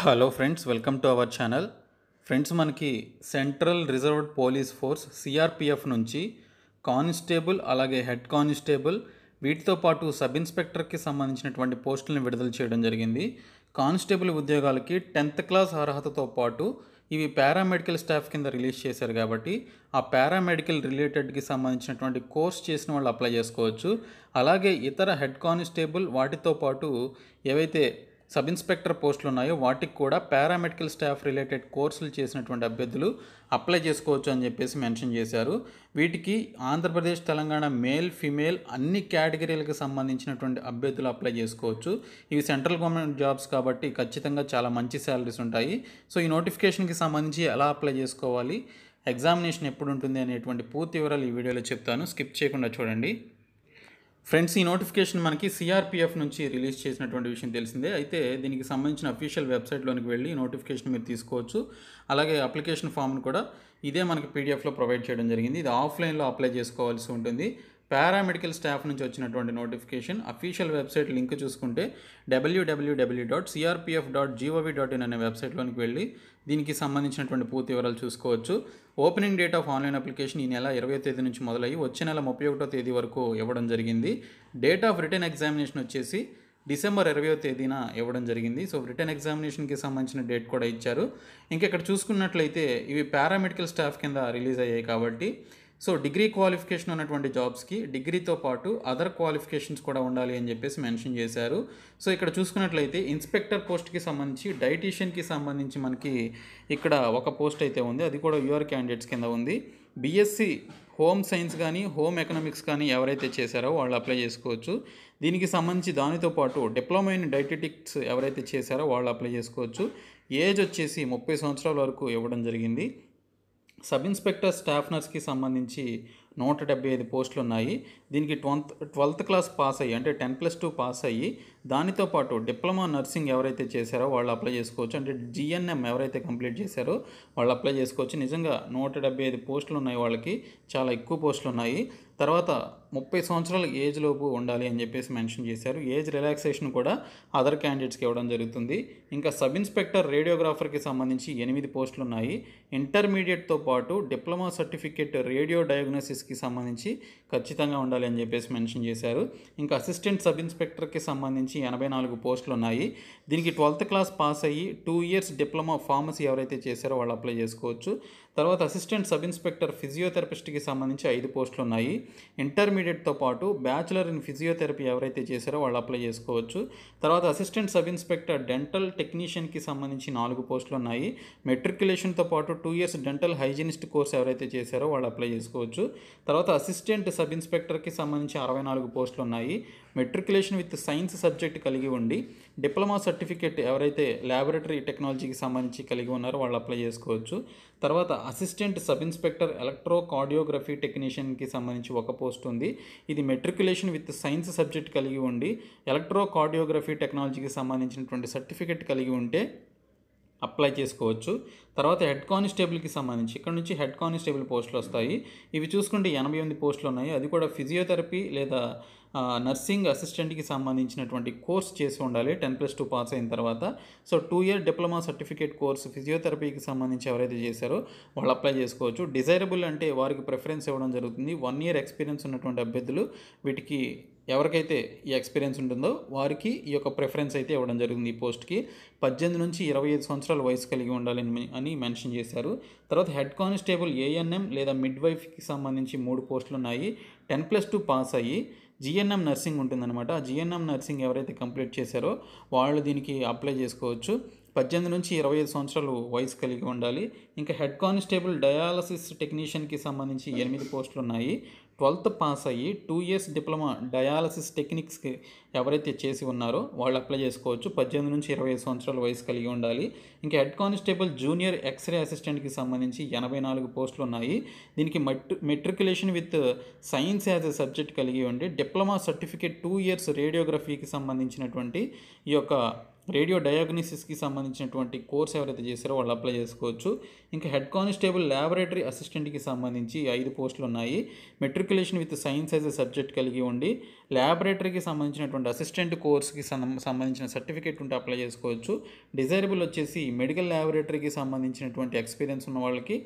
hello friends welcome to our channel friends మనకి central reserved police force CRPF నుంచి constable అలాగే head constable వీటితో పాటు సబ్ ఇన్స్పెక్టర్కి సంబంధించినటువంటి పోస్టులను విడుదల చేయడం జరిగింది కానిస్టేబుల్ ఉద్యోగాలకి టెన్త్ క్లాస్ అర్హతతో పాటు ఇవి పారామెడికల్ స్టాఫ్ కింద రిలీజ్ చేశారు కాబట్టి ఆ పారామెడికల్ రిలేటెడ్కి సంబంధించినటువంటి కోర్స్ చేసిన వాళ్ళు అప్లై చేసుకోవచ్చు అలాగే ఇతర హెడ్ కానిస్టేబుల్ వాటితో పాటు ఏవైతే సబ్ ఇన్స్పెక్టర్ పోస్టులు ఉన్నాయో వాటికి కూడా పారామెడికల్ స్టాఫ్ రిలేటెడ్ కోర్సులు చేసినటువంటి అభ్యర్థులు అప్లై చేసుకోవచ్చు అని చెప్పేసి మెన్షన్ చేశారు వీటికి ఆంధ్రప్రదేశ్ తెలంగాణ మేల్ ఫిమేల్ అన్ని కేటగిరీలకు సంబంధించినటువంటి అభ్యర్థులు అప్లై చేసుకోవచ్చు ఇవి సెంట్రల్ గవర్నమెంట్ జాబ్స్ కాబట్టి ఖచ్చితంగా చాలా మంచి శాలరీస్ ఉంటాయి సో ఈ నోటిఫికేషన్కి సంబంధించి ఎలా అప్లై చేసుకోవాలి ఎగ్జామినేషన్ ఎప్పుడు ఉంటుంది అనేటువంటి పూర్తి వివరాలు ఈ వీడియోలో చెప్తాను స్కిప్ చేయకుండా చూడండి ఫ్రెండ్స్ ఈ నోటిఫికేషన్ మనకి సిఆర్పిఎఫ్ నుంచి రిలీజ్ చేసినటువంటి విషయం తెలిసిందే అయితే దీనికి సంబంధించిన అఫీషియల్ వెబ్సైట్లోనికి వెళ్ళి నోటిఫికేషన్ మీరు తీసుకోవచ్చు అలాగే అప్లికేషన్ ఫామ్ను కూడా ఇదే మనకి పీడిఎఫ్లో ప్రొవైడ్ చేయడం జరిగింది ఇది ఆఫ్లైన్లో అప్లై చేసుకోవాల్సి ఉంటుంది పారామెడికల్ స్టాఫ్ నుంచి వచ్చినటువంటి నోటిఫికేషన్ అఫీషియల్ వెబ్సైట్ లింక్ చూసుకుంటే WWW dot CRPF dot GOV dot in అనే వెబ్సైట్లోనికి వెళ్ళి దీనికి సంబంధించినటువంటి పూర్తి వివరాలు చూసుకోవచ్చు opening date of online application ఈ నెల ఇరవై తేదీ నుంచి మొదలయ్యి వచ్చే నెల ముప్పై ఒకటో తేదీ వరకు ఇవ్వడం జరిగింది డేట్ ఆఫ్ రిటర్న్ ఎగ్జామినేషన్ వచ్చేసి డిసెంబర్ ఇరవయో తేదీన ఇవ్వడం జరిగింది సో రిటర్న్ ఎగ్జామినేషన్కి సంబంధించిన డేట్ కూడా ఇచ్చారు ఇంకా ఇక్కడ చూసుకున్నట్లయితే ఇవి పారామెడికల్ స్టాఫ్ కింద రిలీజ్ అయ్యాయి కాబట్టి సో డిగ్రీ క్వాలిఫికేషన్ ఉన్నటువంటి జాబ్స్కి డిగ్రీతో పాటు అదర్ క్వాలిఫికేషన్స్ కూడా ఉండాలి అని చెప్పేసి మెన్షన్ చేశారు సో ఇక్కడ చూసుకున్నట్లయితే ఇన్స్పెక్టర్ పోస్ట్కి సంబంధించి డైటీషియన్కి సంబంధించి మనకి ఇక్కడ ఒక పోస్ట్ అయితే ఉంది అది కూడా యూఆర్ క్యాండిడేట్స్ కింద ఉంది బీఎస్సీ హోమ్ సైన్స్ కానీ హోమ్ ఎకనామిక్స్ కానీ ఎవరైతే చేశారో వాళ్ళు అప్లై చేసుకోవచ్చు దీనికి సంబంధించి దానితో పాటు డిప్లొమా ఇన్ డైటెటిక్స్ ఎవరైతే చేశారో వాళ్ళు అప్లై చేసుకోవచ్చు ఏజ్ వచ్చేసి ముప్పై సంవత్సరాల వరకు ఇవ్వడం జరిగింది సబ్ ఇన్స్పెక్టర్ స్టాఫ్నర్స్కి సంబంధించి నూట డెబ్బై ఐదు పోస్టులు ఉన్నాయి దీనికి ట్వంత్ ట్వెల్త్ క్లాస్ పాస్ అయ్యి అంటే టెన్ ప్లస్ టూ పాస్ అయ్యి దానితో పాటు డిప్లొమా నర్సింగ్ ఎవరైతే చేశారో వాళ్ళు అప్లై చేసుకోవచ్చు అంటే జిఎన్ఎం ఎవరైతే కంప్లీట్ చేశారో వాళ్ళు అప్లై చేసుకోవచ్చు నిజంగా నూట డెబ్బై ఐదు పోస్టులు ఉన్నాయి వాళ్ళకి చాలా ఎక్కువ పోస్టులు ఉన్నాయి తర్వాత ముప్పై సంవత్సరాల ఏజ్ లోపు ఉండాలి అని చెప్పేసి మెన్షన్ చేశారు ఏజ్ రిలాక్సేషన్ కూడా అదర్ క్యాండిడేట్స్కి ఇవ్వడం జరుగుతుంది ఇంకా సబ్ ఇన్స్పెక్టర్ రేడియోగ్రాఫర్కి సంబంధించి ఎనిమిది పోస్టులు ఉన్నాయి ఇంటర్మీడియట్తో పాటు డిప్లొమా సర్టిఫికేట్ రేడియో డయాగ్నోసిస్కి సంబంధించి ఖచ్చితంగా ఉండాలి ఉండాలి అని చెప్పేసి మెన్షన్ చేశారు ఇంకా అసిస్టెంట్ సబ్ ఇన్స్పెక్టర్కి సంబంధించి ఎనభై నాలుగు పోస్టులు ఉన్నాయి దీనికి ట్వెల్త్ క్లాస్ పాస్ అయ్యి టూ ఇయర్స్ డిప్లొమా ఫార్మసీ ఎవరైతే చేశారో వాళ్ళు అప్లై చేసుకోవచ్చు తర్వాత అసిస్టెంట్ సబ్ ఇన్స్పెక్టర్ ఫిజియోథెరపిస్ట్కి సంబంధించి ఐదు పోస్టులు ఉన్నాయి ఇంటర్మీడియట్తో పాటు బ్యాచిలర్ ఇన్ ఫిజియోథెరపీ ఎవరైతే చేశారో వాళ్ళు అప్లై చేసుకోవచ్చు తర్వాత అసిస్టెంట్ సబ్ ఇన్స్పెక్టర్ డెంటల్ టెక్నీషియన్కి సంబంధించి నాలుగు పోస్టులు ఉన్నాయి మెట్రికులేషన్తో పాటు two years dental hygienist course ఎవరైతే చేశారో వాళ్ళు అప్లై చేసుకోవచ్చు తర్వాత అసిస్టెంట్ సబ్ ఇన్స్పెక్టర్ ఇంటర్కి సంబంధించి అరవై నాలుగు పోస్టులు ఉన్నాయి మెట్రికులేషన్ విత్ సైన్స్ సబ్జెక్ట్ కలిగి ఉండి డిప్లొమా సర్టిఫికేట్ ఎవరైతే ల్యాబొరేటరీ టెక్నాలజీకి సంబంధించి కలిగి ఉన్నారో వాళ్ళు అప్లై చేసుకోవచ్చు తర్వాత assistant sub inspector electrocardiography టెక్నీషియన్కి సంబంధించి ఒక పోస్ట్ ఉంది ఇది మెట్రికులేషన్ విత్ సైన్స్ సబ్జెక్ట్ కలిగి ఉండి ఎలక్ట్రో కార్డియోగ్రఫీ టెక్నాలజీకి సంబంధించినటువంటి సర్టిఫికేట్ కలిగి ఉంటే అప్లై చేసుకోవచ్చు తర్వాత హెడ్ కానిస్టేబుల్కి సంబంధించి ఇక్కడ నుంచి హెడ్ కానిస్టేబుల్ పోస్టులు వస్తాయి ఇవి చూసుకుంటే ఎనభై ఎనిమిది పోస్టులు ఉన్నాయి అది కూడా ఫిజియోథెరపీ లేదా నర్సింగ్ అసిస్టెంట్కి సంబంధించినటువంటి కోర్స్ చేసి ఉండాలి టెన్ ప్లస్ టూ పాస్ అయిన తర్వాత so two year diploma certificate course ఫిజియోథెరపీకి సంబంధించి ఎవరైతే చేశారో వాళ్ళు అప్లై చేసుకోవచ్చు డిజైరబుల్ అంటే వారికి ప్రిఫరెన్స్ ఇవ్వడం జరుగుతుంది వన్ ఇయర్ ఎక్స్పీరియన్స్ ఉన్నటువంటి అభ్యర్థులు వీటికి ఎవరికైతే ఈ ఎక్స్పీరియన్స్ ఉంటుందో వారికి ఈ యొక్క ప్రిఫరెన్స్ అయితే ఇవ్వడం జరిగింది ఈ పోస్ట్కి పద్దెనిమిది నుంచి ఇరవై ఐదు సంవత్సరాల వయసు కలిగి ఉండాలని అని మెన్షన్ చేశారు తర్వాత హెడ్ కానిస్టేబుల్ ఏఎన్ఎం లేదా మిడ్ వైఫ్కి సంబంధించి మూడు పోస్టులు ఉన్నాయి టెన్ ప్లస్ టూ పాస్ అయ్యి జిఎన్ఎం నర్సింగ్ ఉంటుందన్నమాట ఆ జిఎన్ఎం నర్సింగ్ ఎవరైతే కంప్లీట్ చేశారో వాళ్ళు దీనికి అప్లై చేసుకోవచ్చు పద్దెనిమిది నుంచి ఇరవై ఐదు సంవత్సరాలు వయసు కలిగి ఉండాలి ఇంకా హెడ్ కానిస్టేబుల్ డయాలసిస్ టెక్నీషియన్కి సంబంధించి ఎనిమిది పోస్టులు ఉన్నాయి ట్వెల్త్ పాస్ అయ్యి టూ ఇయర్స్ డిప్లొమా డయాలసిస్ టెక్నిక్స్కి ఎవరైతే చేసి ఉన్నారో వాళ్ళు అప్లై చేసుకోవచ్చు పద్దెనిమిది నుంచి ఇరవై ఐదు సంవత్సరాల వయసు కలిగి ఉండాలి ఇంకా హెడ్ కానిస్టేబుల్ జూనియర్ ఎక్స్రే అసిస్టెంట్కి సంబంధించి ఎనభై నాలుగు పోస్టులు ఉన్నాయి దీనికి met matriculation with science as a subject కలిగి ఉండి డిప్లొమా సర్టిఫికేట్ టూ ఇయర్స్ రేడియోగ్రఫీకి సంబంధించినటువంటి ఈ యొక్క రేడియో డయాగ్నోసిస్కి సంబంధించినటువంటి కోర్స్ ఎవరైతే చేశారో వాళ్ళు అప్లై చేసుకోవచ్చు ఇంకా హెడ్ కానిస్టేబుల్ ల్యాబొరేటరీ అసిస్టెంట్కి సంబంధించి ఐదు పోస్టులు ఉన్నాయి matriculation with science as a subject కలిగి ఉండి ల్యాబొరేటరీకి సంబంధించినటువంటి అసిస్టెంట్ కోర్స్కి సంబంధించిన సర్టిఫికేట్ ఉంటే అప్లై చేసుకోవచ్చు డిజైరబుల్ వచ్చేసి మెడికల్ ల్యాబొరేటరీకి సంబంధించినటువంటి ఎక్స్పీరియన్స్ ఉన్న వాళ్ళకి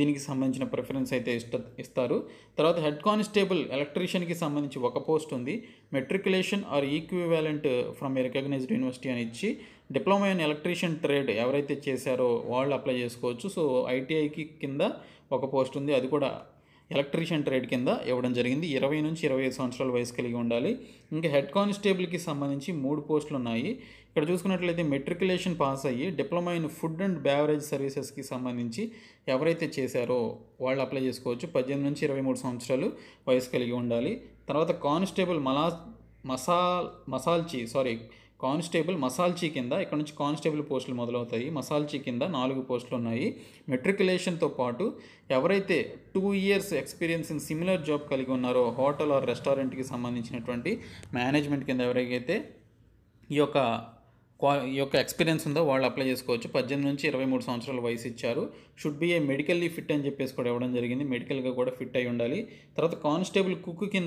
దీనికి సంబంధించిన ప్రిఫరెన్స్ అయితే ఇష్ట ఇస్తారు తర్వాత హెడ్ కానిస్టేబుల్ ఎలక్ట్రీషియన్కి సంబంధించి ఒక పోస్ట్ ఉంది matriculation or equivalent from a recognised university అని ఇచ్చి డిప్లొమా ఇన్ ఎలక్ట్రీషియన్ ట్రేడ్ ఎవరైతే చేశారో వాళ్ళు అప్లై చేసుకోవచ్చు సో ఐటీఐకి కింద ఒక పోస్ట్ ఉంది అది కూడా ఎలక్ట్రీషియన్ ట్రేడ్ కింద ఇవ్వడం జరిగింది ఇరవై నుంచి ఇరవై ఐదు సంవత్సరాల వయసు కలిగి ఉండాలి ఇంకా హెడ్ కానిస్టేబుల్కి సంబంధించి మూడు పోస్టులు ఉన్నాయి ఇక్కడ చూసుకున్నట్లయితే మెట్రికులేషన్ పాస్ అయ్యి diploma in food and beverage సర్వీసెస్కి సంబంధించి ఎవరైతే చేశారో వాళ్ళు అప్లై చేసుకోవచ్చు పద్దెనిమిది నుంచి ఇరవై మూడు సంవత్సరాలు వయసు కలిగి ఉండాలి తర్వాత కానిస్టేబుల్ మలా మసాల్ మసాల్చి సారీ కానిస్టేబుల్ మసాల్చీ కింద ఇక్కడ నుంచి కానిస్టేబుల్ పోస్టులు మొదలవుతాయి మసాల్చీ కింద నాలుగు పోస్టులు ఉన్నాయి మెట్రికులేషన్తో పాటు ఎవరైతే two years experience in similar job కలిగి ఉన్నారో హోటల్ ఆర్ రెస్టారెంట్కి సంబంధించినటువంటి మేనేజ్మెంట్ కింద ఎవరికైతే ఈ యొక్క క్వా ఈ యొక్క ఎక్స్పీరియన్స్ ఉందో వాళ్ళు అప్లై చేసుకోవచ్చు పద్దెనిమిది నుంచి ఇరవై మూడు సంవత్సరాల వయసు ఇచ్చారు should be a medically fit అని చెప్పేసి కూడా ఇవ్వడం జరిగింది మెడికల్గా కూడా ఫిట్ అయి ఉండాలి తర్వాత కానిస్టేబుల్ కుక్ కింద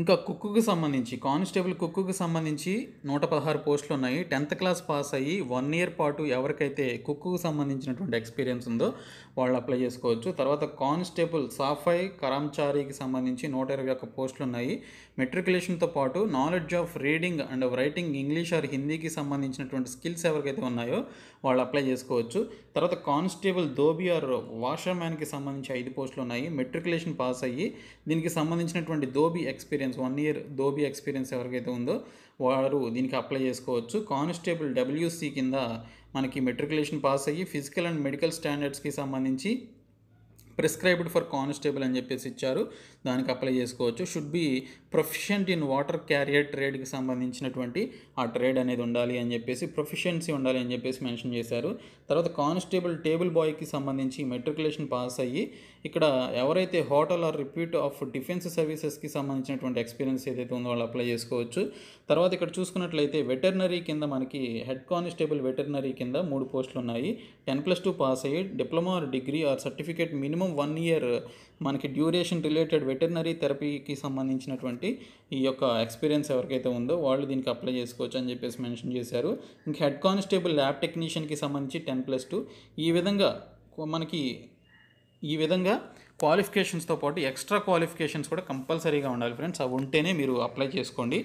ఇంకా కుక్కుకు సంబంధించి కానిస్టేబుల్ కుక్కుకు సంబంధించి నూట పదహారు పోస్టులు ఉన్నాయి టెన్త్ క్లాస్ పాస్ అయ్యి వన్ ఇయర్ పాటు ఎవరికైతే కుక్కుకు సంబంధించినటువంటి ఎక్స్పీరియన్స్ ఉందో వాళ్ళు అప్లై చేసుకోవచ్చు తర్వాత కానిస్టేబుల్ సాఫై కరాంచారీకి సంబంధించి నూట ఇరవై ఒక్క పోస్టులు ఉన్నాయి మెట్రికులేషన్తో పాటు knowledge of reading and writing English or హిందీకి సంబంధించినటువంటి స్కిల్స్ ఎవరికైతే ఉన్నాయో వాళ్ళు అప్లై చేసుకోవచ్చు తర్వాత కానిస్టేబుల్ దోబి ఆర్ వాషర్మ్యాన్కి సంబంధించి ఐదు పోస్టులు ఉన్నాయి మెట్రికులేషన్ పాస్ అయ్యి దీనికి సంబంధించినటువంటి dhobi experience experience one year dhobi experience ఎవరికైతే ఉందో వారు దీనికి అప్లై చేసుకోవచ్చు కానిస్టేబుల్ డబ్ల్యూసీ కింద మనకి మెట్రికులేషన్ పాస్ అయ్యి ఫిజికల్ అండ్ మెడికల్ స్టాండర్డ్స్కి సంబంధించి ప్రిస్క్రైబ్డ్ ఫర్ కానిస్టేబుల్ అని చెప్పేసి ఇచ్చారు దానికి అప్లై చేసుకోవచ్చు should be proficient in water carrier ట్రేడ్కి సంబంధించినటువంటి ఆ ట్రేడ్ అనేది ఉండాలి అని చెప్పేసి ప్రొఫిషియన్సీ ఉండాలి అని చెప్పేసి మెన్షన్ చేశారు తర్వాత కానిస్టేబుల్ టేబుల్ బాయ్కి సంబంధించి మెట్రికులేషన్ పాస్ అయ్యి ఇక్కడ ఎవరైతే hotel or repute of defence సర్వీసెస్కి సంబంధించినటువంటి ఎక్స్పీరియన్స్ ఏదైతే ఉందో వాళ్ళు అప్లై చేసుకోవచ్చు తర్వాత ఇక్కడ చూసుకున్నట్లయితే వెటర్నరీ కింద మనకి హెడ్ కానిస్టేబుల్ వెటర్నరీ కింద మూడు పోస్టులు ఉన్నాయి టెన్ ప్లస్ టూ పాస్ అయ్యి diploma or degree or certificate minimum one year మనకి డ్యూరేషన్ రిలేటెడ్ వెటర్నరీ థెరపీకి సంబంధించినటువంటి ఈ యొక్క ఎక్స్పీరియన్స్ ఎవరికైతే ఉందో వాళ్ళు దీనికి అప్లై చేసుకోవచ్చు అని చెప్పేసి మెన్షన్ చేశారు ఇంకా హెడ్ కానిస్టేబుల్ ల్యాబ్ టెక్నీషియన్కి సంబంధించి టెన్ ప్లస్ టూ ఈ విధంగా మనకి ఈ విధంగా క్వాలిఫికేషన్స్తో పాటు ఎక్స్ట్రా క్వాలిఫికేషన్స్ కూడా కంపల్సరీగా ఉండాలి ఫ్రెండ్స్ అవి ఉంటేనే మీరు అప్లై చేసుకోండి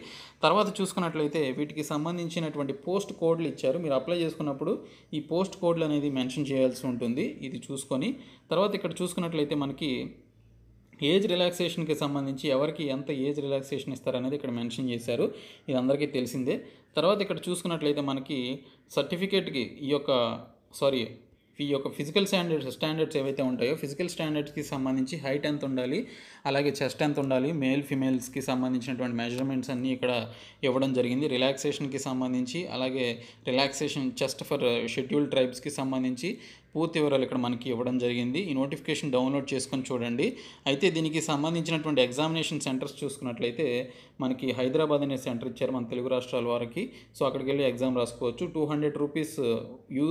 తర్వాత చూసుకున్నట్లయితే వీటికి సంబంధించినటువంటి పోస్ట్ కోడ్లు ఇచ్చారు మీరు అప్లై చేసుకున్నప్పుడు ఈ పోస్ట్ కోడ్లు అనేది మెన్షన్ చేయాల్సి ఉంటుంది ఇది చూసుకొని తర్వాత ఇక్కడ చూసుకున్నట్లయితే మనకి ఏజ్ రిలాక్సేషన్కి సంబంధించి ఎవరికి ఎంత ఏజ్ రిలాక్సేషన్ ఇస్తారనేది ఇక్కడ మెన్షన్ చేశారు ఇది అందరికీ తెలిసిందే తర్వాత ఇక్కడ చూసుకున్నట్లయితే మనకి సర్టిఫికేట్కి ఈ యొక్క సారీ ఈ యొక్క ఫిజికల్ స్టాండర్డ్స్ స్టాండర్డ్స్ ఏవైతే ఉంటాయో ఫిజికల్ స్టాండర్డ్స్కి సంబంధించి హైట్ ఎంత ఉండాలి అలాగే చెస్ట్ ఎంత ఉండాలి మేల్ ఫిమేల్స్కి సంబంధించినటువంటి మెజర్మెంట్స్ అన్నీ ఇక్కడ ఇవ్వడం జరిగింది రిలాక్సేషన్కి సంబంధించి అలాగే రిలాక్సేషన్ చెస్ట్ ఫర్ షెడ్యూల్ ట్రైబ్స్కి సంబంధించి పూర్తి వివరాలు ఇక్కడ మనకి ఇవ్వడం జరిగింది ఈ నోటిఫికేషన్ డౌన్లోడ్ చేసుకొని చూడండి అయితే దీనికి సంబంధించినటువంటి ఎగ్జామినేషన్ సెంటర్స్ చూసుకున్నట్లయితే మనకి హైదరాబాద్ అనే సెంటర్ ఇచ్చారు మన తెలుగు రాష్ట్రాల వారికి సో అక్కడికి వెళ్ళి ఎగ్జామ్ రాసుకోవచ్చు two hundred rupees U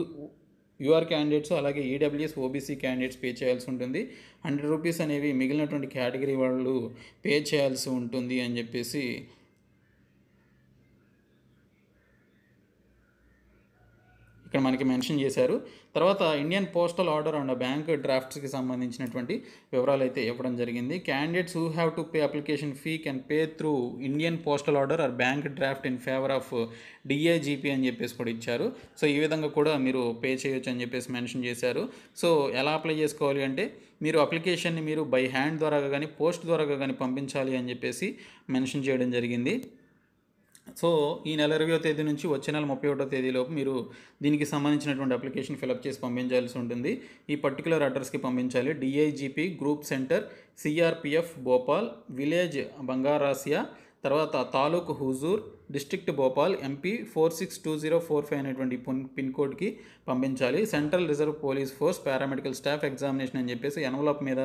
UR candidates అలాగే ఈడబ్ల్యూఎస్ ఓబీసీ క్యాండిడేట్స్ పే చేయాల్సి ఉంటుంది హండ్రెడ్ రూపీస్ అనేవి మిగిలినటువంటి కేటగిరీ వాళ్ళు పే చేయాల్సి ఉంటుంది అని చెప్పేసి ఇక్కడ మనకి మెన్షన్ చేశారు తర్వాత Indian postal order and bank డ్రాఫ్ట్స్కి సంబంధించినటువంటి వివరాలు అయితే ఇవ్వడం జరిగింది candidates who have to pay application fee can pay through Indian postal order or bank draft in favour of DAGP అని చెప్పేసి కూడా ఇచ్చారు సో ఈ విధంగా కూడా మీరు పే చేయొచ్చు అని చెప్పేసి మెన్షన్ చేశారు సో ఎలా అప్లై చేసుకోవాలి అంటే మీరు అప్లికేషన్ని మీరు బై హ్యాండ్ ద్వారా కానీ పోస్ట్ ద్వారా కానీ పంపించాలి అని చెప్పేసి మెన్షన్ చేయడం జరిగింది సో ఈ నెల ఇరవయో తేదీ నుంచి వచ్చే నెల ముప్పై ఒకటో తేదీలోపు మీరు దీనికి సంబంధించినటువంటి అప్లికేషన్ ఫిలప్ చేసి పంపించాల్సి ఉంటుంది ఈ పర్టికులర్ అడ్రస్కి పంపించాలి DIGP group centre CRPF Bhopal village Bangrasia తర్వాత taluk Huzur district Bhopal MP four six two zero four five అనేటువంటి పిన్ కోడ్కి పంపించాలి central reserve police force paramedical staff examination అని చెప్పేసి ఎన్వలప్ మీద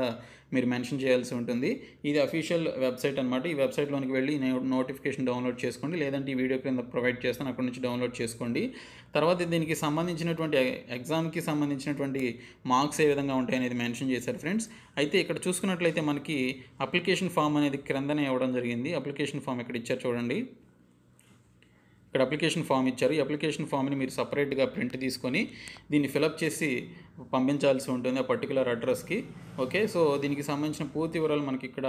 మీరు మెన్షన్ చేయాల్సి ఉంటుంది ఇది అఫీషియల్ వెబ్సైట్ అనమాట ఈ వెబ్సైట్లోనికి వెళ్ళి నోటిఫికేషన్ డౌన్లోడ్ చేసుకోండి లేదంటే ఈ వీడియో క్రింద ప్రొవైడ్ చేస్తాను అక్కడ నుంచి డౌన్లోడ్ చేసుకోండి తర్వాత దీనికి సంబంధించినటువంటి ఎగ్జామ్కి సంబంధించినటువంటి మార్క్స్ ఏ విధంగా ఉంటాయనేది మెన్షన్ చేశారు ఫ్రెండ్స్ అయితే ఇక్కడ చూసుకున్నట్లయితే మనకి అప్లికేషన్ ఫామ్ అనేది క్రిందనే ఇవ్వడం జరిగింది అప్లికేషన్ ఫామ్ ఇక్కడ ఇచ్చారు చూడండి ఇక్కడ అప్లికేషన్ ఫామ్ ఇచ్చారు ఈ అప్లికేషన్ ఫామ్ని మీరు సపరేట్గా ప్రింట్ తీసుకొని దీన్ని ఫిలప్ చేసి పంపించాల్సి ఉంటుంది ఆ పర్టికులర్ అడ్రస్కి ఓకే సో దీనికి సంబంధించిన పూర్తి వివరాలు మనకి ఇక్కడ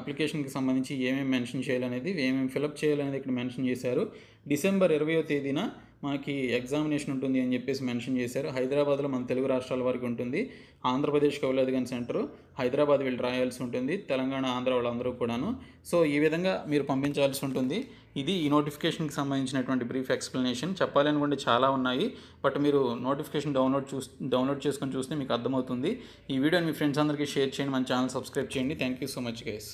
అప్లికేషన్కి సంబంధించి ఏమేమి మెన్షన్ చేయాలనేది ఏమేమి ఫిలప్ చేయాలనేది ఇక్కడ మెన్షన్ చేశారు డిసెంబర్ ఇరవయో తేదీన మనకి ఎగ్జామినేషన్ ఉంటుంది అని చెప్పేసి మెన్షన్ చేశారు హైదరాబాద్లో మన తెలుగు రాష్ట్రాల వరకు ఉంటుంది ఆంధ్రప్రదేశ్ కౌలదిగన్ సెంటర్ హైదరాబాద్ వీళ్ళు రాయాల్సి ఉంటుంది తెలంగాణ ఆంధ్ర వాళ్ళందరూ కూడాను సో ఈ విధంగా మీరు పంపించాల్సి ఉంటుంది ఇది ఈ నోటిఫికేషన్కి సంబంధించినటువంటి బ్రీఫ్ ఎక్స్ప్లెనేషన్ చెప్పాలనుకుంటే చాలా ఉన్నాయి బట్ మీరు నోటిఫికేషన్ డౌన్లోడ్ చూ డౌన్లోడ్ చేసుకొని చూస్తే మీకు అర్థమవుతుంది ఈ వీడియోని మీ ఫ్రెండ్స్ అందరికీ షేర్ చేయండి మన ఛానల్ సబ్స్క్రైబ్ చేయండి thank you so much guys